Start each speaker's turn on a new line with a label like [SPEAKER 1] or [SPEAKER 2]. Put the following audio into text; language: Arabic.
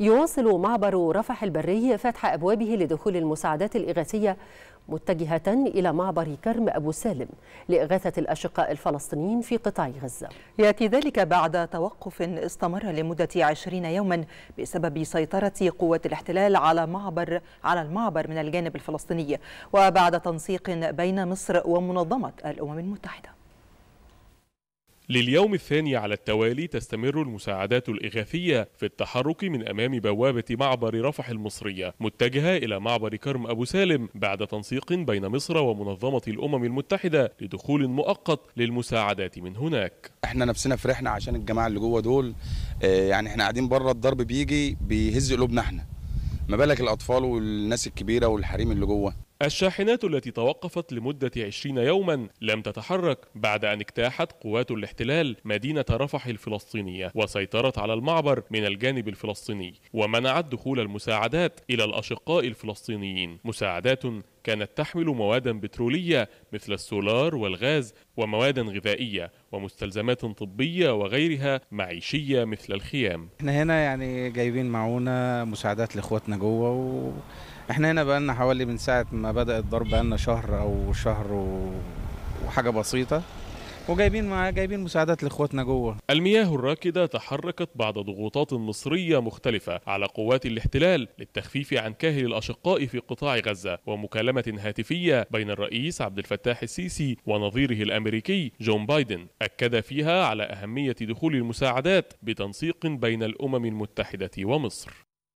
[SPEAKER 1] يواصل معبر رفح البري فتح أبوابه لدخول المساعدات الإغاثية متجهة إلى معبر كرم أبو سالم لإغاثة الأشقاء الفلسطينيين في قطاع غزة يأتي ذلك بعد توقف استمر لمدة 20 يوما بسبب سيطرة قوات الاحتلال على معبر على المعبر من الجانب الفلسطيني وبعد تنسيق بين مصر ومنظمة الأمم المتحدة
[SPEAKER 2] لليوم الثاني على التوالي تستمر المساعدات الإغاثية في التحرك من أمام بوابة معبر رفح المصرية متجهة إلى معبر كرم أبو سالم بعد تنسيق بين مصر ومنظمة الأمم المتحدة لدخول مؤقت للمساعدات من
[SPEAKER 3] هناك احنا نفسنا فرحنا عشان الجماعة اللي جوه دول آه، يعني احنا قاعدين بره الضرب بيجي بيهز قلوبنا احنا ما بالك الأطفال والناس الكبيرة والحريم اللي جوه الشاحنات
[SPEAKER 2] التي توقفت لمدة 20 يوما لم تتحرك بعد أن اجتاحت قوات الاحتلال مدينة رفح الفلسطينية وسيطرت على المعبر من الجانب الفلسطيني ومنعت دخول المساعدات إلى الأشقاء الفلسطينيين مساعدات كانت تحمل موادا بترولية مثل السولار والغاز ومواد غذائية ومستلزمات طبية وغيرها معيشية مثل الخيام
[SPEAKER 3] احنا هنا يعني جايبين معونا مساعدات لاخواتنا جوه و... احنا هنا بقالنا حوالي من ساعة ما بدأ الضرب بقالنا شهر أو شهر و... وحاجة بسيطة وجايبين معاه جايبين مساعدات لاخواتنا جوه
[SPEAKER 2] المياه الراكده تحركت بعد ضغوطات مصريه مختلفه على قوات الاحتلال للتخفيف عن كاهل الاشقاء في قطاع غزه ومكالمه هاتفيه بين الرئيس عبد الفتاح السيسي ونظيره الامريكي جون بايدن اكد فيها على اهميه دخول المساعدات بتنسيق بين الامم المتحده ومصر